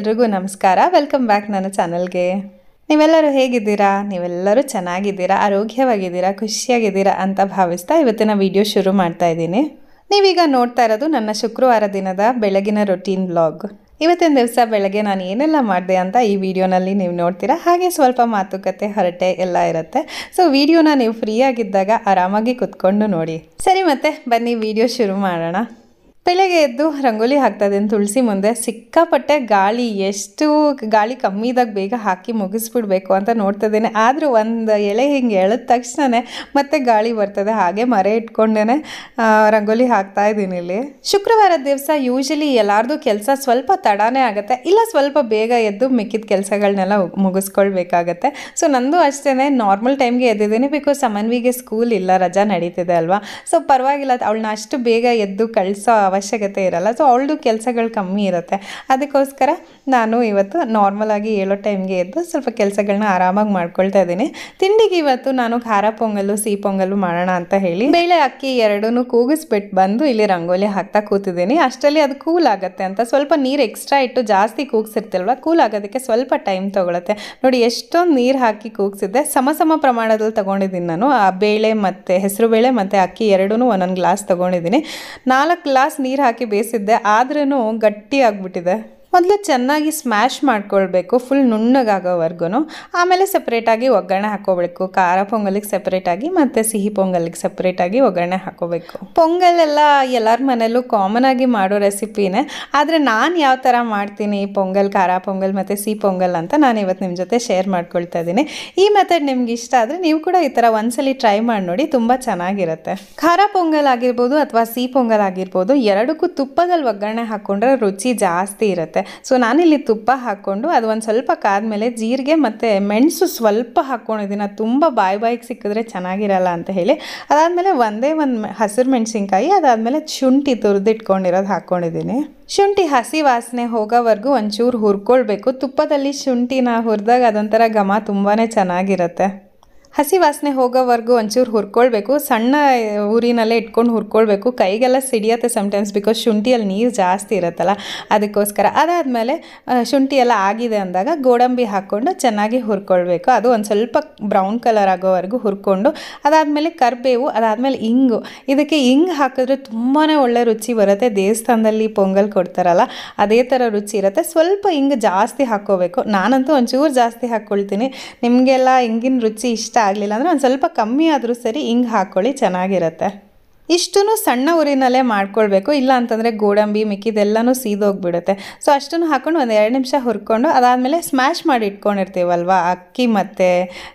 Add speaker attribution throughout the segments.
Speaker 1: ಎಲ್ರಿಗೂ ನಮಸ್ಕಾರ welcome back ನನ್ನ ಚಾನಲ್ಗೆ ನೀವೆಲ್ಲರೂ ಹೇಗಿದ್ದೀರಾ ನೀವೆಲ್ಲರೂ ಚೆನ್ನಾಗಿದ್ದೀರಾ ಆರೋಗ್ಯವಾಗಿದ್ದೀರಾ ಖುಷಿಯಾಗಿದ್ದೀರಾ ಅಂತ ಭಾವಿಸ್ತಾ ಇವತ್ತಿನ ವಿಡಿಯೋ ಶುರು ಮಾಡ್ತಾ ಇದ್ದೀನಿ ನೀವೀಗ ನೋಡ್ತಾ ಇರೋದು ನನ್ನ ಶುಕ್ರವಾರ ದಿನದ ಬೆಳಗಿನ ರೊಟೀನ್ ಬ್ಲಾಗ್ ಇವತ್ತಿನ ದಿವಸ ಬೆಳಗ್ಗೆ ನಾನು ಏನೆಲ್ಲ ಮಾಡಿದೆ ಅಂತ ಈ ವಿಡಿಯೋನಲ್ಲಿ ನೀವು ನೋಡ್ತೀರಾ ಹಾಗೆ ಸ್ವಲ್ಪ ಮಾತುಕತೆ ಹರಟೆ ಎಲ್ಲ ಇರುತ್ತೆ ಸೊ ವಿಡಿಯೋನ ನೀವು ಫ್ರೀ ಆಗಿದ್ದಾಗ ಆರಾಮಾಗಿ ಕುತ್ಕೊಂಡು ನೋಡಿ ಸರಿ ಮತ್ತೆ ಬನ್ನಿ ವಿಡಿಯೋ ಶುರು ಮಾಡೋಣ ಬೆಳಗ್ಗೆ ಎದ್ದು ರಂಗೋಲಿ ಹಾಕ್ತಾ ಇದ್ದೀನಿ ತುಳಸಿ ಮುಂದೆ ಸಿಕ್ಕಾಪಟ್ಟೆ ಗಾಳಿ ಎಷ್ಟು ಗಾಳಿ ಕಮ್ಮಿದಾಗ ಬೇಗ ಹಾಕಿ ಮುಗಿಸ್ಬಿಡ್ಬೇಕು ಅಂತ ನೋಡ್ತಾ ಇದ್ದೀನಿ ಆದರೂ ಒಂದು ಎಳೆ ಹಿಂಗೆ ಎಳೆದ ತಕ್ಷಣ ಮತ್ತೆ ಗಾಳಿ ಬರ್ತದೆ ಹಾಗೆ ಮರೆ ಇಟ್ಕೊಂಡೇ ರಂಗೋಲಿ ಹಾಕ್ತಾ ಇದ್ದೀನಿ ಇಲ್ಲಿ ಶುಕ್ರವಾರ ದಿವಸ ಯೂಶಲಿ ಎಲ್ಲಾರ್ದು ಕೆಲಸ ಸ್ವಲ್ಪ ತಡಾನೇ ಆಗುತ್ತೆ ಇಲ್ಲ ಸ್ವಲ್ಪ ಬೇಗ ಎದ್ದು ಮಿಕ್ಕಿದ ಕೆಲಸಗಳನ್ನೆಲ್ಲ ಮುಗಿಸ್ಕೊಳ್ಬೇಕಾಗತ್ತೆ ಸೊ ನಂದು ಅಷ್ಟೇ ನಾರ್ಮಲ್ ಟೈಮ್ಗೆ ಎದ್ದಿದ್ದೀನಿ ಬಿಕಾಸ್ ಸಮನ್ವಿಗೆ ಸ್ಕೂಲ್ ಇಲ್ಲ ರಜಾ ನಡೀತಿದೆ ಅಲ್ವಾ ಸೊ ಪರವಾಗಿಲ್ಲ ಅವಳನ್ನ ಅಷ್ಟು ಬೇಗ ಎದ್ದು ಕಳಿಸೋ ಅವಶ್ಯಕತೆ ಇರಲ್ಲ ಸೊ ಅವಳದು ಕೆಲಸಗಳು ಕಮ್ಮಿ ಇರುತ್ತೆ ಅದಕ್ಕೋಸ್ಕರ ನಾನು ಇವತ್ತು ನಾರ್ಮಲಾಗಿ ಆಗಿ ಹೇಳೋ ಟೈಮ್ಗೆ ಎದ್ದು ಸ್ವಲ್ಪ ಕೆಲಸಗಳನ್ನ ಆರಾಮಾಗಿ ಮಾಡ್ಕೊಳ್ತಾ ಇದ್ದೀನಿ ತಿಂಡಿಗೆ ಇವತ್ತು ನಾನು ಖಾರ ಪೊಂಗಲ್ಲು ಸಿಹಿ ಪೊಂಗಲ್ಲು ಮಾಡೋಣ ಅಂತ ಹೇಳಿ ಬೇಳೆ ಅಕ್ಕಿ ಎರಡೂ ಕೂಗಿಸ್ಬಿಟ್ಟು ಬಂದು ಇಲ್ಲಿ ರಂಗೋಲಿ ಹಾಕ್ತಾ ಕೂತಿದ್ದೀನಿ ಅಷ್ಟರಲ್ಲಿ ಅದು ಕೂಲ್ ಆಗುತ್ತೆ ಅಂತ ಸ್ವಲ್ಪ ನೀರು ಎಕ್ಸ್ಟ್ರಾ ಇಟ್ಟು ಜಾಸ್ತಿ ಕೂಗಿಸಿರ್ತಿಲ್ವ ಕೂಲ್ ಆಗೋದಕ್ಕೆ ಸ್ವಲ್ಪ ಟೈಮ್ ತೊಗೊಳುತ್ತೆ ನೋಡಿ ಎಷ್ಟೊಂದು ನೀರು ಹಾಕಿ ಕೂಗ್ಸಿದ್ದೆ ಸಮ ಸಮ ಪ್ರಮಾಣದಲ್ಲಿ ತೊಗೊಂಡಿದ್ದೀನಿ ನಾನು ಆ ಬೇಳೆ ಮತ್ತು ಹೆಸರು ಬೇಳೆ ಮತ್ತು ಅಕ್ಕಿ ಎರಡೂ ಒಂದೊಂದು ಗ್ಲಾಸ್ ತೊಗೊಂಡಿದ್ದೀನಿ ನಾಲ್ಕು ಗ್ಲಾಸ್ ನೀರು ಹಾಕಿ ಬೇಯಿಸಿದ್ದೆ ಆದ್ರೂ ಗಟ್ಟಿ ಆಗಿಬಿಟ್ಟಿದೆ ಮೊದಲು ಚೆನ್ನಾಗಿ ಸ್ಮ್ಯಾಶ್ ಮಾಡ್ಕೊಳ್ಬೇಕು ಫುಲ್ ನುಣ್ಣಗಾಗೋವರೆಗೂ ಆಮೇಲೆ ಸಪ್ರೇಟಾಗಿ ಒಗ್ಗರಣೆ ಹಾಕೋಬೇಕು ಖಾರ ಪೊಂಗಲಿಗೆ ಸಪ್ರೇಟಾಗಿ ಮತ್ತು ಸಿಹಿ ಪೊಂಗಲಿಗೆ ಸಪ್ರೇಟಾಗಿ ಒಗ್ಗರಣೆ ಹಾಕೋಬೇಕು ಪೊಂಗಲೆಲ್ಲ ಎಲ್ಲರ ಮನೆಯಲ್ಲೂ ಕಾಮನ್ ಆಗಿ ಮಾಡೋ ರೆಸಿಪಿನೇ ಆದರೆ ನಾನು ಯಾವ ಥರ ಮಾಡ್ತೀನಿ ಪೊಂಗಲ್ ಖಾರ ಪೊಂಗಲ್ ಮತ್ತು ಸಿಹಿ ಪೊಂಗಲ್ ಅಂತ ನಾನು ಇವತ್ತು ನಿಮ್ಮ ಜೊತೆ ಶೇರ್ ಮಾಡ್ಕೊಳ್ತಾ ಇದ್ದೀನಿ ಈ ಮೆಥಡ್ ನಿಮ್ಗೆ ಇಷ್ಟ ಆದರೆ ನೀವು ಕೂಡ ಈ ಥರ ಒಂದ್ಸಲಿ ಟ್ರೈ ಮಾಡಿ ನೋಡಿ ತುಂಬ ಚೆನ್ನಾಗಿರುತ್ತೆ ಖಾರ ಪೊಂಗಲ್ ಆಗಿರ್ಬೋದು ಅಥವಾ ಸಿಹಿ ಪೊಂಗಲ್ ಆಗಿರ್ಬೋದು ಎರಡಕ್ಕೂ ತುಪ್ಪದಲ್ಲಿ ಒಗ್ಗರಣೆ ಹಾಕ್ಕೊಂಡ್ರೆ ರುಚಿ ಜಾಸ್ತಿ ಇರುತ್ತೆ ಬರುತ್ತೆ ಸೊ ನಾನಿಲ್ಲಿ ತುಪ್ಪ ಹಾಕ್ಕೊಂಡು ಅದು ಒಂದು ಸ್ವಲ್ಪ ಕಾದ್ಮೇಲೆ ಜೀರಿಗೆ ಮತ್ತು ಮೆಣಸು ಸ್ವಲ್ಪ ಹಾಕ್ಕೊಂಡಿದ್ದೀನಿ ಅದು ತುಂಬ ಬಾಯಿ ಬಾಯಿಗೆ ಸಿಕ್ಕಿದ್ರೆ ಚೆನ್ನಾಗಿರಲ್ಲ ಅಂತ ಹೇಳಿ ಅದಾದಮೇಲೆ ಒಂದೇ ಒಂದು ಹಸಿರು ಮೆಣಸಿನ್ಕಾಯಿ ಅದಾದಮೇಲೆ ಶುಂಠಿ ತುರಿದಿಟ್ಕೊಂಡಿರೋದು ಹಾಕ್ಕೊಂಡಿದ್ದೀನಿ ಶುಂಠಿ ಹಸಿ ವಾಸನೆ ಹೋಗೋವರೆಗೂ ಒಂಚೂರು ಹುರ್ಕೊಳ್ಬೇಕು ತುಪ್ಪದಲ್ಲಿ ಶುಂಠಿನ ಹುರಿದಾಗ ಅದೊಂಥರ ಘಮ ತುಂಬಾ ಚೆನ್ನಾಗಿರುತ್ತೆ ಹಸಿ ವಾಸನೆ ಹೋಗೋವರೆಗೂ ಒಂಚೂರು ಹುರ್ಕೊಳ್ಬೇಕು ಸಣ್ಣ ಊರಿನಲ್ಲೇ ಇಟ್ಕೊಂಡು ಹುರ್ಕೊಳ್ಬೇಕು ಕೈಗೆಲ್ಲ ಸಿಡಿಯತ್ತೆ ಸಮಟೈಮ್ಸ್ ಬಿಕಾಸ್ ಶುಂಠಿಯಲ್ಲಿ ನೀರು ಜಾಸ್ತಿ ಇರುತ್ತಲ್ಲ ಅದಕ್ಕೋಸ್ಕರ ಅದಾದಮೇಲೆ ಶುಂಠಿ ಎಲ್ಲ ಆಗಿದೆ ಅಂದಾಗ ಗೋಡಂಬಿ ಹಾಕ್ಕೊಂಡು ಚೆನ್ನಾಗಿ ಹುರ್ಕೊಳ್ಬೇಕು ಅದು ಒಂದು ಸ್ವಲ್ಪ ಬ್ರೌನ್ ಕಲರ್ ಆಗೋವರೆಗೂ ಹುರ್ಕೊಂಡು ಅದಾದಮೇಲೆ ಕರಿಬೇವು ಅದಾದಮೇಲೆ ಇಂಗು ಇದಕ್ಕೆ ಇಂಗ್ ಹಾಕಿದ್ರೆ ತುಂಬಾ ಒಳ್ಳೆ ರುಚಿ ಬರುತ್ತೆ ದೇವಸ್ಥಾನದಲ್ಲಿ ಪೊಂಗಲ್ ಕೊಡ್ತಾರಲ್ಲ ಅದೇ ಥರ ರುಚಿ ಇರುತ್ತೆ ಸ್ವಲ್ಪ ಇಂಗು ಜಾಸ್ತಿ ಹಾಕ್ಕೋಬೇಕು ನಾನಂತೂ ಒಂಚೂರು ಜಾಸ್ತಿ ಹಾಕ್ಕೊಳ್ತೀನಿ ನಿಮಗೆಲ್ಲ ಇಂಗಿನ ರುಚಿ ಇಷ್ಟ ಆಗ್ಲಿಲ್ಲ ಅಂದರೆ ಒಂದು ಸ್ವಲ್ಪ ಕಮ್ಮಿ ಆದರೂ ಸರಿ ಹಿಂಗೆ ಹಾಕ್ಕೊಳ್ಳಿ ಚೆನ್ನಾಗಿರುತ್ತೆ ಇಷ್ಟು ಸಣ್ಣ ಉರಿನಲ್ಲೇ ಮಾಡ್ಕೊಳ್ಬೇಕು ಇಲ್ಲ ಅಂತಂದರೆ ಗೋಡಂಬಿ ಮಿಕ್ಕಿದೆಲ್ಲನೂ ಸೀದೋಗಿಬಿಡುತ್ತೆ ಸೊ ಅಷ್ಟನ್ನು ಹಾಕೊಂಡು ಒಂದು ಎರಡು ನಿಮಿಷ ಹುರ್ಕೊಂಡು ಅದಾದಮೇಲೆ ಸ್ಮ್ಯಾಶ್ ಮಾಡಿ ಇಟ್ಕೊಂಡಿರ್ತೀವಲ್ವ ಅಕ್ಕಿ ಮತ್ತು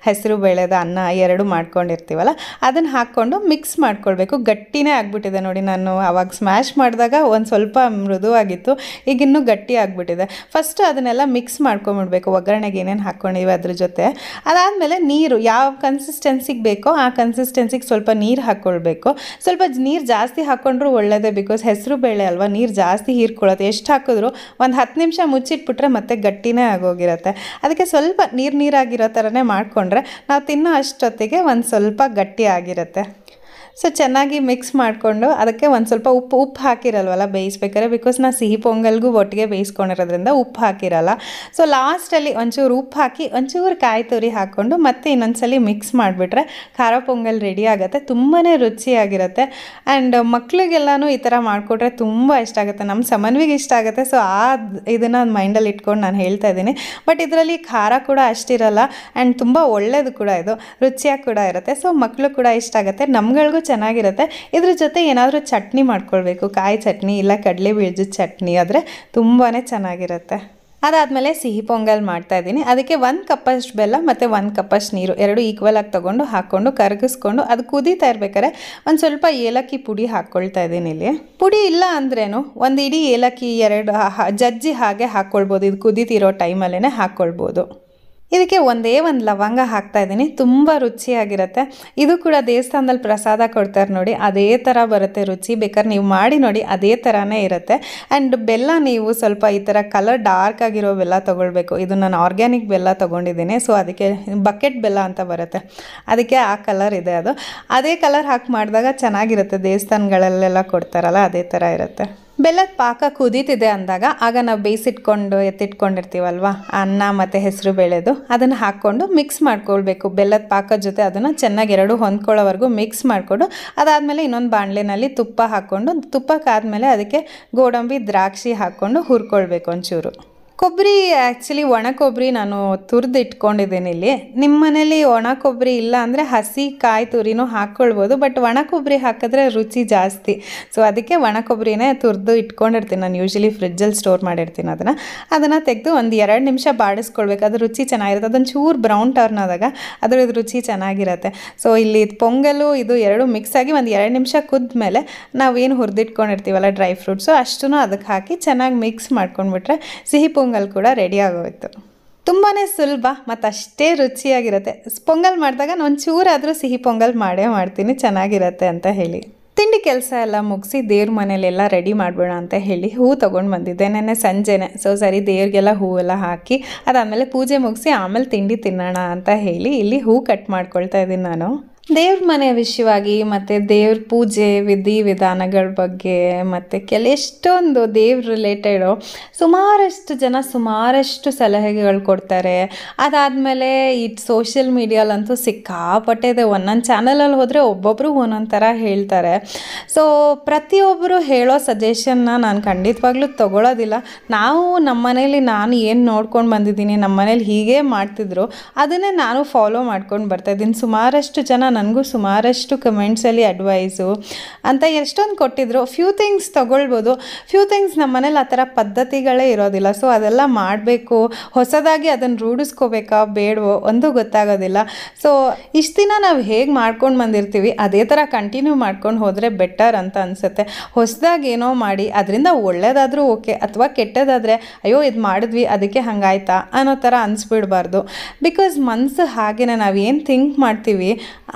Speaker 1: ಹೆಸರು ಬೆಳೆದ ಅನ್ನ ಎರಡು ಮಾಡ್ಕೊಂಡಿರ್ತೀವಲ್ಲ ಅದನ್ನು ಹಾಕ್ಕೊಂಡು ಮಿಕ್ಸ್ ಮಾಡ್ಕೊಳ್ಬೇಕು ಗಟ್ಟಿನೇ ಆಗಿಬಿಟ್ಟಿದೆ ನೋಡಿ ನಾನು ಆವಾಗ ಸ್ಮ್ಯಾಶ್ ಮಾಡಿದಾಗ ಒಂದು ಸ್ವಲ್ಪ ಮೃದುವಾಗಿತ್ತು ಈಗ ಇನ್ನೂ ಗಟ್ಟಿ ಆಗಿಬಿಟ್ಟಿದೆ ಫಸ್ಟು ಅದನ್ನೆಲ್ಲ ಮಿಕ್ಸ್ ಮಾಡ್ಕೊಂಬಿಡ್ಬೇಕು ಒಗ್ಗರಣೆಗೆ ಏನೇನು ಹಾಕ್ಕೊಂಡಿವಿ ಅದ್ರ ಜೊತೆ ಅದಾದಮೇಲೆ ನೀರು ಯಾವ ಕನ್ಸಿಸ್ಟೆನ್ಸಿಗೆ ಬೇಕೋ ಆ ಕನ್ಸಿಸ್ಟೆನ್ಸಿಗೆ ಸ್ವಲ್ಪ ನೀರು ಹಾಕ್ಕೊಳ್ಬೇಕು ಸ್ವಲ್ಪ ನೀರು ಜಾಸ್ತಿ ಹಾಕ್ಕೊಂಡ್ರೂ ಒಳ್ಳೆಯದೇ ಬಿಕಾಸ್ ಹೆಸರು ಬೇಳೆ ಅಲ್ವಾ ನೀರು ಜಾಸ್ತಿ ಹೀರ್ಕೊಳ್ಳೋದು ಎಷ್ಟು ಹಾಕಿದ್ರು ಒಂದು ಹತ್ತು ನಿಮಿಷ ಮುಚ್ಚಿಟ್ಬಿಟ್ರೆ ಮತ್ತೆ ಗಟ್ಟಿನೇ ಆಗೋಗಿರುತ್ತೆ ಅದಕ್ಕೆ ಸ್ವಲ್ಪ ನೀರು ನೀರಾಗಿರೋ ಥರನೇ ಮಾಡಿಕೊಂಡ್ರೆ ನಾವು ತಿನ್ನೋ ಅಷ್ಟೊತ್ತಿಗೆ ಒಂದು ಸ್ವಲ್ಪ ಗಟ್ಟಿ ಆಗಿರುತ್ತೆ ಸೊ ಚೆನ್ನಾಗಿ ಮಿಕ್ಸ್ ಮಾಡಿಕೊಂಡು ಅದಕ್ಕೆ ಒಂದು ಸ್ವಲ್ಪ ಉಪ್ಪು ಉಪ್ಪು ಹಾಕಿರಲ್ವಲ್ಲ ಬೇಯಿಸ್ಬೇಕಾದ್ರೆ ಬಿಕಾಸ್ ನಾ ಸಿಹಿ ಪೊಂಗಲ್ಗೂ ಒಟ್ಟಿಗೆ ಬೇಯಿಸ್ಕೊಂಡಿರೋದ್ರಿಂದ ಉಪ್ಪು ಹಾಕಿರಲ್ಲ ಸೊ ಲಾಸ್ಟಲ್ಲಿ ಒಂಚೂರು ಉಪ್ಪು ಹಾಕಿ ಒಂಚೂರು ಕಾಯಿ ತುರಿ ಹಾಕ್ಕೊಂಡು ಮತ್ತೆ ಸಲ ಮಿಕ್ಸ್ ಮಾಡಿಬಿಟ್ರೆ ಖಾರ ಪೊಂಗಲ್ ರೆಡಿ ಆಗುತ್ತೆ ತುಂಬಾ ರುಚಿಯಾಗಿರುತ್ತೆ ಆ್ಯಂಡ್ ಮಕ್ಳಿಗೆಲ್ಲನೂ ಈ ಥರ ಮಾಡಿಕೊಟ್ರೆ ತುಂಬ ಇಷ್ಟ ಆಗುತ್ತೆ ನಮ್ಮ ಸಮನ್ವಿಗೆ ಇಷ್ಟ ಆಗುತ್ತೆ ಸೊ ಆ ಇದನ್ನು ಮೈಂಡಲ್ಲಿ ಇಟ್ಕೊಂಡು ನಾನು ಹೇಳ್ತಾ ಇದ್ದೀನಿ ಬಟ್ ಇದರಲ್ಲಿ ಖಾರ ಕೂಡ ಅಷ್ಟಿರಲ್ಲ ಆ್ಯಂಡ್ ತುಂಬ ಒಳ್ಳೇದು ಕೂಡ ಇದು ರುಚಿಯಾಗಿ ಕೂಡ ಇರುತ್ತೆ ಸೊ ಮಕ್ಕಳು ಕೂಡ ಇಷ್ಟ ಆಗುತ್ತೆ ನಮ್ಗಳಿಗೂ ಚೆನ್ನಾಗಿರುತ್ತೆ ಇದ್ರ ಜೊತೆ ಏನಾದರೂ ಚಟ್ನಿ ಮಾಡ್ಕೊಳ್ಬೇಕು ಕಾಯಿ ಚಟ್ನಿ ಇಲ್ಲ ಕಡಲೆ ಬೀಜದ ಚಟ್ನಿ ಆದರೆ ತುಂಬಾ ಚೆನ್ನಾಗಿರುತ್ತೆ ಅದಾದಮೇಲೆ ಸಿಹಿ ಪೊಂಗಲ್ ಮಾಡ್ತಾ ಇದ್ದೀನಿ ಅದಕ್ಕೆ ಒಂದು ಕಪ್ಪಷ್ಟು ಬೆಲ್ಲ ಮತ್ತು ಒಂದು ಕಪ್ಪಷ್ಟು ನೀರು ಎರಡು ಈಕ್ವಲ್ ಆಗಿ ತೊಗೊಂಡು ಹಾಕ್ಕೊಂಡು ಕರಗಿಸ್ಕೊಂಡು ಅದು ಕುದೀತಾ ಇರ್ಬೇಕಾದ್ರೆ ಒಂದು ಸ್ವಲ್ಪ ಏಲಕ್ಕಿ ಪುಡಿ ಹಾಕ್ಕೊಳ್ತಾ ಇದ್ದೀನಿ ಇಲ್ಲಿ ಪುಡಿ ಇಲ್ಲ ಅಂದ್ರೇನು ಒಂದು ಇಡೀ ಏಲಕ್ಕಿ ಎರಡು ಜಜ್ಜಿ ಹಾಗೆ ಹಾಕ್ಕೊಳ್ಬೋದು ಇದು ಕುದೀತಿರೋ ಟೈಮಲ್ಲೇ ಹಾಕ್ಕೊಳ್ಬೋದು ಇದಕ್ಕೆ ಒಂದೇ ಒಂದು ಲವಂಗ ಹಾಕ್ತಾ ಇದ್ದೀನಿ ತುಂಬ ರುಚಿಯಾಗಿರುತ್ತೆ ಇದು ಕೂಡ ದೇವಸ್ಥಾನದಲ್ಲಿ ಪ್ರಸಾದ ಕೊಡ್ತಾರೆ ನೋಡಿ ಅದೇ ಥರ ಬರುತ್ತೆ ರುಚಿ ಬೇಕಾದ್ರೆ ನೀವು ಮಾಡಿ ನೋಡಿ ಅದೇ ಥರನೇ ಇರುತ್ತೆ ಆ್ಯಂಡ್ ಬೆಲ್ಲ ನೀವು ಸ್ವಲ್ಪ ಈ ಥರ ಕಲರ್ ಡಾರ್ಕ್ ಆಗಿರೋ ಬೆಲ್ಲ ತೊಗೊಳ್ಬೇಕು ಇದು ನಾನು ಆರ್ಗ್ಯಾನಿಕ್ ಬೆಲ್ಲ ತೊಗೊಂಡಿದ್ದೀನಿ ಸೊ ಅದಕ್ಕೆ ಬಕೆಟ್ ಬೆಲ್ಲ ಅಂತ ಬರುತ್ತೆ ಅದಕ್ಕೆ ಆ ಕಲರ್ ಇದೆ ಅದು ಅದೇ ಕಲರ್ ಹಾಕಿ ಮಾಡಿದಾಗ ಚೆನ್ನಾಗಿರುತ್ತೆ ದೇವಸ್ಥಾನಗಳಲ್ಲೆಲ್ಲ ಕೊಡ್ತಾರಲ್ಲ ಅದೇ ಥರ ಇರುತ್ತೆ ಬೆಲ್ಲದ ಪಾಕ ಕುದೀತಿದೆ ಅಂದಾಗ ಆಗ ನಾವು ಬೇಯಿಸಿಟ್ಕೊಂಡು ಎತ್ತಿಟ್ಕೊಂಡಿರ್ತೀವಲ್ವ ಅನ್ನ ಮತ್ತು ಹೆಸರು ಬೆಳೆದು ಅದನ್ನು ಹಾಕ್ಕೊಂಡು ಮಿಕ್ಸ್ ಮಾಡ್ಕೊಳ್ಬೇಕು ಬೆಲ್ಲದ ಪಾಕದ ಜೊತೆ ಅದನ್ನು ಚೆನ್ನಾಗಿ ಎರಡು ಹೊಂದ್ಕೊಳ್ಳೋವರೆಗೂ ಮಿಕ್ಸ್ ಮಾಡಿಕೊಂಡು ಅದಾದಮೇಲೆ ಇನ್ನೊಂದು ಬಾಣಲೆನಲ್ಲಿ ತುಪ್ಪ ಹಾಕ್ಕೊಂಡು ತುಪ್ಪಕ್ಕಾದಮೇಲೆ ಅದಕ್ಕೆ ಗೋಡಂಬಿ ದ್ರಾಕ್ಷಿ ಹಾಕ್ಕೊಂಡು ಹುರ್ಕೊಳ್ಬೇಕು ಒಂಚೂರು ಕೊಬ್ಬರಿ ಆ್ಯಕ್ಚುಲಿ ಒಣ ಕೊಬ್ಬರಿ ನಾನು ತುರಿದು ಇಟ್ಕೊಂಡಿದ್ದೀನಿ ಇಲ್ಲಿ ನಿಮ್ಮ ಮನೇಲಿ ಒಣ ಕೊಬ್ಬರಿ ಇಲ್ಲ ಅಂದರೆ ಹಸಿ ಕಾಯಿ ತುರಿನೂ ಹಾಕ್ಕೊಳ್ಬೋದು ಬಟ್ ಒಣ ಕೊಬ್ಬರಿ ಹಾಕಿದ್ರೆ ರುಚಿ ಜಾಸ್ತಿ ಸೊ ಅದಕ್ಕೆ ಒಣ ಕೊಬ್ಬರಿನೇ ತುರಿದು ಇಟ್ಕೊಂಡಿರ್ತೀನಿ ನಾನು ಯೂಶ್ವಲಿ ಫ್ರಿಡ್ಜಲ್ಲಿ ಸ್ಟೋರ್ ಮಾಡಿರ್ತೀನಿ ಅದನ್ನು ಅದನ್ನು ತೆಗೆದು ಒಂದು ಎರಡು ನಿಮಿಷ ಬಾಡಿಸ್ಕೊಳ್ಬೇಕು ಅದು ರುಚಿ ಚೆನ್ನಾಗಿರುತ್ತೆ ಅದೊಂದು ಚೂರು ಬ್ರೌನ್ ಟರ್ನ್ ಆದಾಗ ಅದರದ್ದು ರುಚಿ ಚೆನ್ನಾಗಿರುತ್ತೆ ಸೊ ಇಲ್ಲಿ ಪೊಂಗಲು ಇದು ಎರಡು ಮಿಕ್ಸ್ ಆಗಿ ಒಂದು ಎರಡು ನಿಮಿಷ ಕುದ್ದ ಮೇಲೆ ನಾವೇನು ಹುರಿದಿಟ್ಕೊಂಡಿರ್ತೀವಲ್ಲ ಡ್ರೈ ಫ್ರೂಟ್ಸು ಅಷ್ಟು ಅದಕ್ಕೆ ಹಾಕಿ ಚೆನ್ನಾಗಿ ಮಿಕ್ಸ್ ಮಾಡ್ಕೊಂಡ್ಬಿಟ್ರೆ ಸಿಹಿ ಪೊಂಗಲ್ ಕೂಡ ರೆಡಿ ಆಗೋಯ್ತು ತುಂಬಾ ಸುಲಭ ಮತ್ತು ಅಷ್ಟೇ ರುಚಿಯಾಗಿರುತ್ತೆ ಪೊಂಗಲ್ ಮಾಡಿದಾಗ ನಾನು ಚೂರಾದರೂ ಸಿಹಿ ಪೊಂಗಲ್ ಮಾಡೇ ಮಾಡ್ತೀನಿ ಚೆನ್ನಾಗಿರತ್ತೆ ಅಂತ ಹೇಳಿ ತಿಂಡಿ ಕೆಲಸ ಎಲ್ಲ ಮುಗಿಸಿ ದೇವ್ರ ಮನೇಲೆಲ್ಲ ರೆಡಿ ಮಾಡಬೇಡ ಅಂತ ಹೇಳಿ ಹೂ ತೊಗೊಂಡು ಬಂದಿದ್ದೆ ನೆನ್ನೆ ಸಂಜೆನೆ ಸೊ ಸರಿ ದೇವ್ರಿಗೆಲ್ಲ ಹೂವೆಲ್ಲ ಹಾಕಿ ಅದಾದಮೇಲೆ ಪೂಜೆ ಮುಗಿಸಿ ಆಮೇಲೆ ತಿಂಡಿ ತಿನ್ನೋಣ ಅಂತ ಹೇಳಿ ಇಲ್ಲಿ ಹೂ ಕಟ್ ಮಾಡ್ಕೊಳ್ತಾ ಇದ್ದೀನಿ ನಾನು ದೇವ್ರ ಮನೆ ವಿಷಯವಾಗಿ ಮತ್ತು ದೇವ್ರ ಪೂಜೆ ವಿಧಿ ವಿಧಾನಗಳ ಬಗ್ಗೆ ಮತ್ತು ಕೆಲವೆಷ್ಟೊಂದು ಎಷ್ಟೊಂದು ದೇವ್ರ ರಿಲೇಟೆಡು ಸುಮಾರಷ್ಟು ಜನ ಸುಮಾರಷ್ಟು ಸಲಹೆಗಳು ಕೊಡ್ತಾರೆ ಅದಾದಮೇಲೆ ಈ ಸೋಷಿಯಲ್ ಮೀಡಿಯಾಲಂತೂ ಇದೆ ಒಂದೊಂದು ಚಾನಲಲ್ಲಿ ಹೋದರೆ ಒಬ್ಬೊಬ್ಬರು ಒಂದೊಂದು ಥರ ಹೇಳ್ತಾರೆ ಸೊ ಪ್ರತಿಯೊಬ್ಬರು ಹೇಳೋ ಸಜೆಷನ್ನ ನಾನು ಖಂಡಿತವಾಗ್ಲೂ ತೊಗೊಳೋದಿಲ್ಲ ನಾವು ನಮ್ಮ ಮನೇಲಿ ನಾನು ಏನು ನೋಡ್ಕೊಂಡು ಬಂದಿದ್ದೀನಿ ನಮ್ಮ ಮನೇಲಿ ಹೀಗೆ ಮಾಡ್ತಿದ್ರು ಅದನ್ನೇ ನಾನು ಫಾಲೋ ಮಾಡ್ಕೊಂಡು ಬರ್ತಾಯಿದ್ದೀನಿ ಸುಮಾರಷ್ಟು ಜನ ನನಗೂ ಸುಮಾರಷ್ಟು ಕಮೆಂಟ್ಸಲ್ಲಿ ಅಡ್ವೈಸು ಅಂತ ಎಷ್ಟೊಂದು ಕೊಟ್ಟಿದ್ರು ಫ್ಯೂ ಥಿಂಗ್ಸ್ ತೊಗೊಳ್ಬೋದು ಫ್ಯೂ ಥಿಂಗ್ಸ್ ನಮ್ಮ ಮನೇಲಿ ಆ ಥರ ಪದ್ಧತಿಗಳೇ ಇರೋದಿಲ್ಲ ಸೊ ಅದೆಲ್ಲ ಮಾಡಬೇಕು ಹೊಸದಾಗಿ ಅದನ್ನು ರೂಢಿಸ್ಕೋಬೇಕಾ ಬೇಡವೋ ಒಂದು ಗೊತ್ತಾಗೋದಿಲ್ಲ ಸೊ ಇಷ್ಟು ದಿನ ನಾವು ಹೇಗೆ ಮಾಡ್ಕೊಂಡು ಬಂದಿರ್ತೀವಿ ಅದೇ ಥರ ಕಂಟಿನ್ಯೂ ಮಾಡ್ಕೊಂಡು ಹೋದರೆ ಬೆಟರ್ ಅಂತ ಅನಿಸುತ್ತೆ ಹೊಸದಾಗಿ ಏನೋ ಮಾಡಿ ಅದರಿಂದ ಒಳ್ಳೆಯದಾದರೂ ಓಕೆ ಅಥವಾ ಕೆಟ್ಟದಾದರೆ ಅಯ್ಯೋ ಇದು ಮಾಡಿದ್ವಿ ಅದಕ್ಕೆ ಹಂಗಾಯ್ತಾ ಅನ್ನೋ ಥರ ಅನಿಸ್ಬಿಡ್ಬಾರ್ದು ಬಿಕಾಸ್ ಮನಸ್ಸು ಹಾಗೆಯೇ ನಾವು ಏನು ಥಿಂಕ್ ಮಾಡ್ತೀವಿ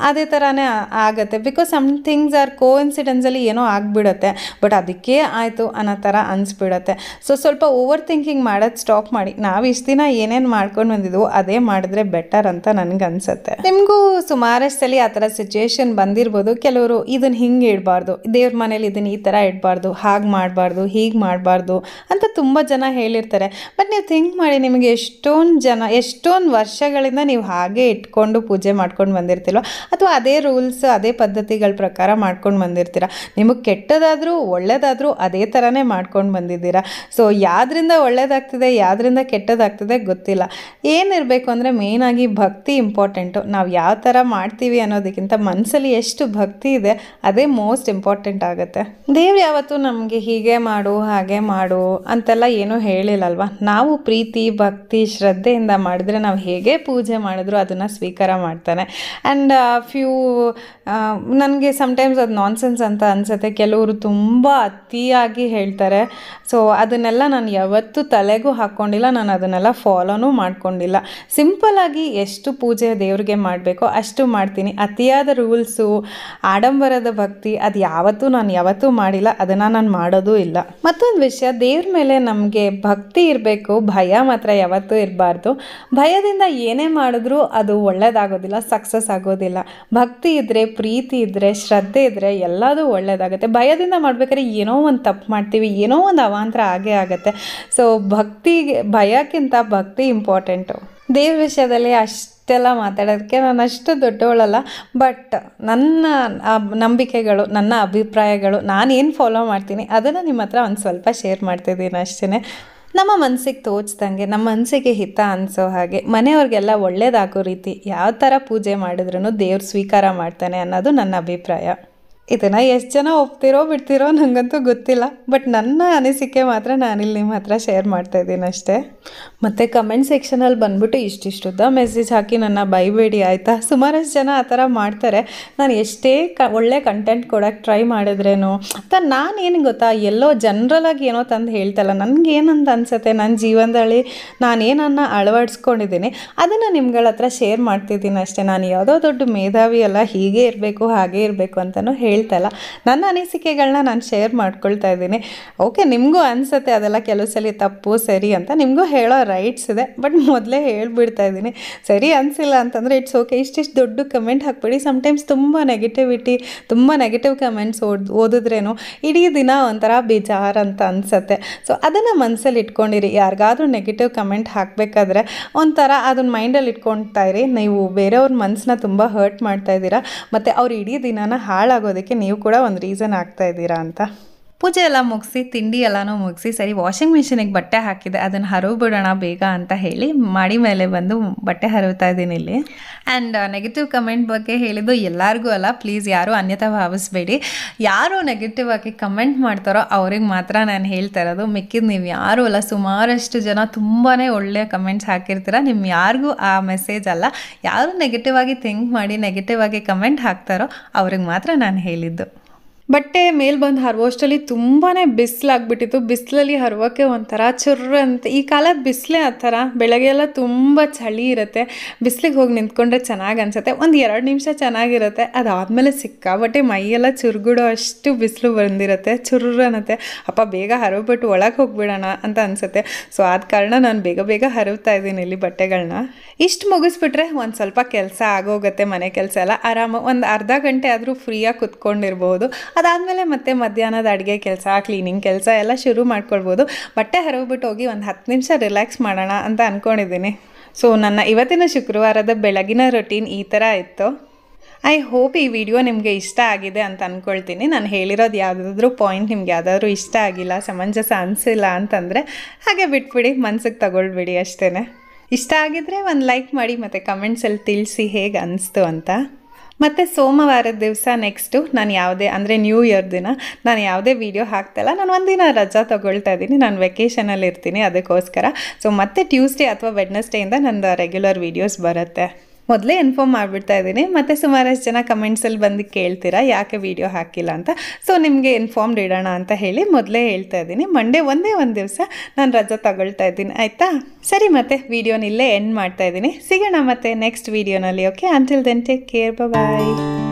Speaker 1: ಅದೇ ಥರನೇ ಆಗುತ್ತೆ because some things are coincidentally ಏನೋ ಆಗಿಬಿಡುತ್ತೆ ಬಟ್ ಅದಕ್ಕೆ ಆಯಿತು ಅನ್ನೋ ಥರ ಅನಿಸ್ಬಿಡತ್ತೆ ಸೊ ಸ್ವಲ್ಪ ಓವರ್ ಥಿಂಕಿಂಗ್ ಮಾಡೋದು ಸ್ಟಾಪ್ ಮಾಡಿ ನಾವು ಇಷ್ಟು ದಿನ ಏನೇನು ಮಾಡ್ಕೊಂಡು ಬಂದಿದ್ವು ಅದೇ ಮಾಡಿದ್ರೆ ಬೆಟರ್ ಅಂತ ನನಗೆ ಅನಿಸುತ್ತೆ ನಿಮಗೂ ಸುಮಾರಷ್ಟು ಸಲ ಆ ಥರ ಸಿಚುಯೇಷನ್ ಬಂದಿರ್ಬೋದು ಕೆಲವರು ಇದನ್ನು ಹಿಂಗೆ ಇಡಬಾರ್ದು ದೇವ್ರ ಮನೇಲಿ ಇದನ್ನು ಈ ಥರ ಇಡಬಾರ್ದು ಹಾಗೆ ಮಾಡಬಾರ್ದು ಹೀಗೆ ಮಾಡಬಾರ್ದು ಅಂತ ತುಂಬ ಜನ ಹೇಳಿರ್ತಾರೆ ಬಟ್ ನೀವು ಥಿಂಕ್ ಮಾಡಿ ನಿಮಗೆ ಎಷ್ಟೊಂದು ಜನ ಎಷ್ಟೊಂದು ವರ್ಷಗಳಿಂದ ನೀವು ಹಾಗೆ ಇಟ್ಕೊಂಡು ಪೂಜೆ ಮಾಡ್ಕೊಂಡು ಬಂದಿರ್ತಿಲ್ವ ಅಥವಾ ಅದೇ ರೂಲ್ಸ್ ಅದೇ ಪದ್ಧತಿಗಳ ಪ್ರಕಾರ ಮಾಡ್ಕೊಂಡು ಬಂದಿರ್ತೀರ ನಿಮಗೆ ಕೆಟ್ಟದಾದರೂ ಒಳ್ಳೇದಾದರೂ ಅದೇ ಥರನೇ ಮಾಡ್ಕೊಂಡು ಬಂದಿದ್ದೀರಾ ಸೊ ಯಾವ್ದರಿಂದ ಒಳ್ಳೇದಾಗ್ತಿದೆ ಯಾವ್ದರಿಂದ ಕೆಟ್ಟದಾಗ್ತಿದೆ ಗೊತ್ತಿಲ್ಲ ಏನಿರಬೇಕು ಅಂದರೆ ಮೇಯ್ನಾಗಿ ಭಕ್ತಿ ಇಂಪಾರ್ಟೆಂಟು ನಾವು ಯಾವ ಥರ ಮಾಡ್ತೀವಿ ಅನ್ನೋದಕ್ಕಿಂತ ಮನಸ್ಸಲ್ಲಿ ಎಷ್ಟು ಭಕ್ತಿ ಇದೆ ಅದೇ ಮೋಸ್ಟ್ ಇಂಪಾರ್ಟೆಂಟ್ ಆಗುತ್ತೆ ದೇವ್ರು ಯಾವತ್ತೂ ನಮಗೆ ಹೀಗೆ ಮಾಡು ಹಾಗೆ ಮಾಡು ಅಂತೆಲ್ಲ ಏನೂ ಹೇಳಿಲ್ಲಲ್ವ ನಾವು ಪ್ರೀತಿ ಭಕ್ತಿ ಶ್ರದ್ಧೆಯಿಂದ ಮಾಡಿದ್ರೆ ನಾವು ಹೇಗೆ ಪೂಜೆ ಮಾಡಿದ್ರು ಅದನ್ನು ಸ್ವೀಕಾರ ಮಾಡ್ತಾನೆ ಆ್ಯಂಡ್ ಫ್ಯೂ ನನಗೆ ಸಮಟೈಮ್ಸ್ ಅದು ನಾನ್ಸೆನ್ಸ್ ಅಂತ ಅನಿಸುತ್ತೆ ಕೆಲವರು ತುಂಬ ಅತಿಯಾಗಿ ಹೇಳ್ತಾರೆ ಸೊ ಅದನ್ನೆಲ್ಲ ನಾನು ಯಾವತ್ತೂ ತಲೆಗೂ ಹಾಕ್ಕೊಂಡಿಲ್ಲ ನಾನು ಅದನ್ನೆಲ್ಲ ಫಾಲೋನೂ ಮಾಡ್ಕೊಂಡಿಲ್ಲ ಸಿಂಪಲಾಗಿ ಎಷ್ಟು ಪೂಜೆ ದೇವ್ರಿಗೆ ಮಾಡಬೇಕೋ ಅಷ್ಟು ಮಾಡ್ತೀನಿ ಅತಿಯಾದ ರೂಲ್ಸು ಆಡಂಬರದ ಭಕ್ತಿ ಅದು ಯಾವತ್ತೂ ನಾನು ಯಾವತ್ತೂ ಮಾಡಿಲ್ಲ ಅದನ್ನು ನಾನು ಮಾಡೋದೂ ಇಲ್ಲ ಮತ್ತೊಂದು ವಿಷಯ ದೇವ್ರ ಮೇಲೆ ನಮಗೆ ಭಕ್ತಿ ಇರಬೇಕು ಭಯ ಮಾತ್ರ ಯಾವತ್ತೂ ಇರಬಾರ್ದು ಭಯದಿಂದ ಏನೇ ಮಾಡಿದ್ರೂ ಅದು ಒಳ್ಳೆಯದಾಗೋದಿಲ್ಲ ಸಕ್ಸಸ್ ಆಗೋದಿಲ್ಲ ಭಕ್ತಿ ಇದ್ದರೆ ಪ್ರೀತಿ ಇದ್ದರೆ ಶ್ರದ್ಧೆ ಇದ್ದರೆ ಎಲ್ಲದೂ ಒಳ್ಳೆಯದಾಗುತ್ತೆ ಭಯದಿಂದ ಮಾಡ್ಬೇಕಾದ್ರೆ ಏನೋ ಒಂದು ತಪ್ಪು ಮಾಡ್ತೀವಿ ಏನೋ ಒಂದು ಅವಾಂತರ ಆಗೇ ಆಗುತ್ತೆ ಸೊ ಭಕ್ತಿಗೆ ಭಯಕ್ಕಿಂತ ಭಕ್ತಿ ಇಂಪಾರ್ಟೆಂಟು ದೇವ್ರ ವಿಷಯದಲ್ಲಿ ಅಷ್ಟೆಲ್ಲ ಮಾತಾಡೋದಕ್ಕೆ ನಾನು ಅಷ್ಟು ದೊಡ್ಡವಳಲ್ಲ ಬಟ್ ನನ್ನ ನಂಬಿಕೆಗಳು ನನ್ನ ಅಭಿಪ್ರಾಯಗಳು ನಾನೇನು ಫಾಲೋ ಮಾಡ್ತೀನಿ ಅದನ್ನು ನಿಮ್ಮ ಹತ್ರ ಒಂದು ಸ್ವಲ್ಪ ಶೇರ್ ಮಾಡ್ತಿದ್ದೀನಿ ಅಷ್ಟೇ ನಮ್ಮ ಮನಸ್ಸಿಗೆ ತೋಚ್ದಂಗೆ ನಮ್ಮ ಮನಸ್ಸಿಗೆ ಹಿತ ಅನಿಸೋ ಹಾಗೆ ಮನೆಯವ್ರಿಗೆಲ್ಲ ಒಳ್ಳೇದಾಗೋ ರೀತಿ ಯಾವ ಥರ ಪೂಜೆ ಮಾಡಿದ್ರೂ ದೇವ್ರು ಸ್ವೀಕಾರ ಮಾಡ್ತಾನೆ ಅನ್ನೋದು ನನ್ನ ಅಭಿಪ್ರಾಯ ಇದನ್ನು ಎಷ್ಟು ಜನ ಒಪ್ತಿರೋ ಬಿಡ್ತಿರೋ ನನಗಂತೂ ಗೊತ್ತಿಲ್ಲ ಬಟ್ ನನ್ನ ಅನಿಸಿಕೆ ಮಾತ್ರ ನಾನು ನಿಮ್ಮ ಹತ್ರ ಶೇರ್ ಇದ್ದೀನಿ ಅಷ್ಟೇ ಮತ್ತು ಕಮೆಂಟ್ ಸೆಕ್ಷನಲ್ಲಿ ಬಂದುಬಿಟ್ಟು ಇಷ್ಟಿಷ್ಟುದ್ದ ಮೆಸೇಜ್ ಹಾಕಿ ನನ್ನ ಬೈಬೇಡಿ ಆಯಿತಾ ಸುಮಾರಷ್ಟು ಜನ ಆ ಥರ ಮಾಡ್ತಾರೆ ನಾನು ಎಷ್ಟೇ ಕ ಒಳ್ಳೆ ಕಂಟೆಂಟ್ ಕೊಡೋಕ್ಕೆ ಟ್ರೈ ಮಾಡಿದ್ರೇನು ಅಂತ ನಾನೇನು ಗೊತ್ತಾ ಎಲ್ಲೋ ಜನ್ರಲಾಗಿ ಏನೋ ತಂದು ಹೇಳ್ತಲ್ಲ ನನಗೇನಂತ ಅನ್ಸುತ್ತೆ ನನ್ನ ಜೀವನದಲ್ಲಿ ನಾನೇನನ್ನು ಅಳವಡಿಸ್ಕೊಂಡಿದ್ದೀನಿ ಅದನ್ನು ನಿಮ್ಗಳ ಹತ್ರ ಶೇರ್ ಮಾಡ್ತಿದ್ದೀನಿ ಅಷ್ಟೇ ನಾನು ಯಾವುದೋ ದೊಡ್ಡ ಮೇಧಾವಿ ಅಲ್ಲ ಹೀಗೆ ಇರಬೇಕು ಹಾಗೇ ಇರಬೇಕು ಅಂತಲೂ ಹೇಳಿ ಹೇಳ್ತಲ್ಲ ನನ್ನ ಅನಿಸಿಕೆಗಳನ್ನ ನಾನು ಶೇರ್ ಮಾಡ್ಕೊಳ್ತಾ ಇದ್ದೀನಿ ಓಕೆ ನಿಮಗೂ ಅನಿಸುತ್ತೆ ಅದೆಲ್ಲ ಕೆಲವು ಸಲ ತಪ್ಪು ಸರಿ ಅಂತ ನಿಮಗೂ ಹೇಳೋ ರೈಟ್ಸ್ ಇದೆ ಬಟ್ ಮೊದಲೇ ಹೇಳ್ಬಿಡ್ತಾ ಇದ್ದೀನಿ ಸರಿ ಅನಿಸಿಲ್ಲ ಅಂತಂದರೆ ಇಟ್ಸ್ ಓಕೆ ಇಷ್ಟಿಷ್ಟು ದೊಡ್ಡ ಕಮೆಂಟ್ ಹಾಕ್ಬಿಡಿ ಸಮಟೈಮ್ಸ್ ತುಂಬ ನೆಗೆಟಿವಿಟಿ ತುಂಬ ನೆಗೆಟಿವ್ ಕಮೆಂಟ್ಸ್ ಓದ್ ಓದಿದ್ರೇನು ಇಡೀ ದಿನ ಒಂಥರ ಬೇಜಾರ್ ಅಂತ ಅನಿಸುತ್ತೆ ಸೊ ಅದನ್ನು ಮನಸ್ಸಲ್ಲಿ ಇಟ್ಕೊಂಡಿರಿ ಯಾರಿಗಾದ್ರೂ ನೆಗೆಟಿವ್ ಕಮೆಂಟ್ ಹಾಕಬೇಕಾದ್ರೆ ಒಂಥರ ಅದನ್ನ ಮೈಂಡಲ್ಲಿ ಇಟ್ಕೊಳ್ತಾ ಇರಿ ನೀವು ಬೇರೆಯವ್ರ ಮನಸ್ಸನ್ನ ತುಂಬ ಹರ್ಟ್ ಮಾಡ್ತಾ ಇದ್ದೀರಾ ಮತ್ತು ಅವ್ರು ಇಡೀ ದಿನನ ಹಾಳಾಗೋದಕ್ಕೆ ಅದಕ್ಕೆ ನೀವು ಕೂಡ ಒಂದು ರೀಸನ್ ಆಗ್ತಾ ಇದ್ದೀರಾ ಅಂತ ಪೂಜೆ ಎಲ್ಲ ಮುಗಿಸಿ ತಿಂಡಿ ಎಲ್ಲನೂ ಮುಗಿಸಿ ಸರಿ ವಾಷಿಂಗ್ ಮಿಷಿನಿಗೆ ಬಟ್ಟೆ ಹಾಕಿದೆ ಅದನ್ನು ಹರವು ಬಿಡೋಣ ಬೇಗ ಅಂತ ಹೇಳಿ ಮಾಡಿ ಮೇಲೆ ಬಂದು ಬಟ್ಟೆ ಹರವುತ್ತಾ ಇದ್ದೀನಿ ಇಲ್ಲಿ ಆ್ಯಂಡ್ ನೆಗೆಟಿವ್ ಕಮೆಂಟ್ ಬಗ್ಗೆ ಹೇಳಿದ್ದು ಎಲ್ಲರಿಗೂ ಅಲ್ಲ ಪ್ಲೀಸ್ ಯಾರೂ ಅನ್ಯತಾ ಭಾವಿಸ್ಬೇಡಿ ಯಾರು ನೆಗೆಟಿವ್ ಆಗಿ ಕಮೆಂಟ್ ಮಾಡ್ತಾರೋ ಅವ್ರಿಗೆ ಮಾತ್ರ ನಾನು ಹೇಳ್ತಾ ಇರೋದು ಮಿಕ್ಕಿದ ನೀವು ಯಾರೂ ಅಲ್ಲ ಸುಮಾರಷ್ಟು ಜನ ತುಂಬಾ ಒಳ್ಳೆಯ ಕಮೆಂಟ್ಸ್ ಹಾಕಿರ್ತೀರ ನಿಮ್ಮ ಯಾರಿಗೂ ಆ ಮೆಸೇಜ್ ಅಲ್ಲ ಯಾರು ನೆಗೆಟಿವ್ ಆಗಿ ಥಿಂಕ್ ಮಾಡಿ ನೆಗೆಟಿವ್ ಆಗಿ ಕಮೆಂಟ್ ಹಾಕ್ತಾರೋ ಅವ್ರಿಗೆ ಮಾತ್ರ ನಾನು ಹೇಳಿದ್ದು ಬಟ್ಟೆ ಮೇಲೆ ಬಂದು ಹರುವಷ್ಟಲ್ಲಿ ತುಂಬಾ ಬಿಸಿಲಾಗ್ಬಿಟ್ಟಿತ್ತು ಬಿಸಿಲಲ್ಲಿ ಹರವೋಕೆ ಒಂಥರ ಚುರ್ರ ಅಂತ ಈ ಕಾಲದ ಬಿಸಿಲೇ ಆ ಥರ ಬೆಳಗ್ಗೆ ಎಲ್ಲ ತುಂಬ ಚಳಿ ಇರುತ್ತೆ ಬಿಸಿಲಿಗೆ ಹೋಗಿ ನಿಂತ್ಕೊಂಡ್ರೆ ಚೆನ್ನಾಗಿ ಅನ್ಸುತ್ತೆ ಒಂದು ಎರಡು ನಿಮಿಷ ಚೆನ್ನಾಗಿರುತ್ತೆ ಅದಾದಮೇಲೆ ಬಟ್ಟೆ ಮೈಯೆಲ್ಲ ಚುರುಗುಡೋ ಅಷ್ಟು ಬಿಸಿಲು ಬಂದಿರುತ್ತೆ ಚುರ್ರ ಅನ್ನತ್ತೆ ಅಪ್ಪ ಬೇಗ ಹರವ್ಬಿಟ್ಟು ಒಳಗೆ ಹೋಗ್ಬಿಡೋಣ ಅಂತ ಅನಿಸುತ್ತೆ ಸೊ ಆದ ಕಾರಣ ನಾನು ಬೇಗ ಬೇಗ ಹರವ್ತಾ ಇದ್ದೀನಿ ಇಲ್ಲಿ ಬಟ್ಟೆಗಳನ್ನ ಇಷ್ಟು ಮುಗಿಸ್ಬಿಟ್ರೆ ಒಂದು ಸ್ವಲ್ಪ ಕೆಲಸ ಆಗೋಗುತ್ತೆ ಮನೆ ಕೆಲಸ ಎಲ್ಲ ಆರಾಮ ಒಂದು ಅರ್ಧ ಗಂಟೆ ಆದರೂ ಫ್ರೀಯಾಗಿ ಕುತ್ಕೊಂಡಿರ್ಬೋದು ಅದಾದಮೇಲೆ ಮತ್ತೆ ಮಧ್ಯಾಹ್ನದ ಅಡುಗೆ ಕೆಲಸ ಕ್ಲೀನಿಂಗ್ ಕೆಲಸ ಎಲ್ಲ ಶುರು ಮಾಡ್ಕೊಳ್ಬೋದು ಬಟ್ಟೆ ಹರವುಬಿಟ್ಟು ಹೋಗಿ ಒಂದು ಹತ್ತು ನಿಮಿಷ ರಿಲ್ಯಾಕ್ಸ್ ಮಾಡೋಣ ಅಂತ ಅಂದ್ಕೊಂಡಿದ್ದೀನಿ ಸೊ ನನ್ನ ಇವತ್ತಿನ ಶುಕ್ರವಾರದ ಬೆಳಗಿನ ರೊಟೀನ್ ಈ ಥರ ಇತ್ತು ಐ ಹೋಪ್ ಈ ವಿಡಿಯೋ ನಿಮಗೆ ಇಷ್ಟ ಆಗಿದೆ ಅಂತ ಅಂದ್ಕೊಳ್ತೀನಿ ನಾನು ಹೇಳಿರೋದು ಯಾವುದಾದ್ರೂ ಪಾಯಿಂಟ್ ನಿಮ್ಗೆ ಯಾವುದಾದ್ರೂ ಇಷ್ಟ ಆಗಿಲ್ಲ ಸಮಂಜಸ ಅನಿಸಿಲ್ಲ ಅಂತಂದರೆ ಹಾಗೆ ಬಿಟ್ಬಿಡಿ ಮನ್ಸಿಗೆ ತಗೊಳ್ಬಿಡಿ ಅಷ್ಟೇ ಇಷ್ಟ ಆಗಿದ್ರೆ ಒಂದು ಲೈಕ್ ಮಾಡಿ ಮತ್ತು ಕಮೆಂಟ್ಸಲ್ಲಿ ತಿಳಿಸಿ ಹೇಗೆ ಅನಿಸ್ತು ಅಂತ ಮತ್ತು ಸೋಮವಾರದ ದಿವಸ ನೆಕ್ಸ್ಟು ನಾನು ಯಾವುದೇ ಅಂದರೆ ನ್ಯೂ ಇಯರ್ ದಿನ ನಾನು ಯಾವುದೇ ವೀಡಿಯೋ ಹಾಕ್ತಾಯಿಲ್ಲ ನಾನು ಒಂದಿನ ರಜಾ ತೊಗೊಳ್ತಾ ಇದ್ದೀನಿ ನಾನು ವೆಕೇಷನಲ್ಲಿ ಇರ್ತೀನಿ ಅದಕ್ಕೋಸ್ಕರ ಸೊ ಮತ್ತೆ ಟ್ಯೂಸ್ಡೇ ಅಥವಾ ವೆಡ್ನಸ್ಡೇಯಿಂದ ನಂದು ರೆಗ್ಯುಲರ್ ವೀಡಿಯೋಸ್ ಬರುತ್ತೆ ಮೊದಲೇ ಇನ್ಫಾರ್ಮ್ ಮಾಡಿಬಿಡ್ತಾ ಇದ್ದೀನಿ ಮತ್ತು ಸುಮಾರಷ್ಟು ಜನ ಕಮೆಂಟ್ಸಲ್ಲಿ ಬಂದು ಕೇಳ್ತೀರಾ ಯಾಕೆ ವಿಡಿಯೋ ಹಾಕಿಲ್ಲ ಅಂತ ಸೊ ನಿಮಗೆ ಇನ್ಫಾರ್ಮ್ಡ್ ಇಡೋಣ ಅಂತ ಹೇಳಿ ಮೊದಲೇ ಹೇಳ್ತಾ ಇದ್ದೀನಿ ಮಂಡೇ ಒಂದೇ ಒಂದು ದಿವಸ ನಾನು ರಜೆ ತಗೊಳ್ತಾ ಇದ್ದೀನಿ ಆಯಿತಾ ಸರಿ ಮತ್ತೆ ವಿಡಿಯೋನ ಎಂಡ್ ಮಾಡ್ತಾ ಇದ್ದೀನಿ ಸಿಗೋಣ ಮತ್ತೆ ನೆಕ್ಸ್ಟ್ ವಿಡಿಯೋನಲ್ಲಿ okay until then take care ಬಾಯ್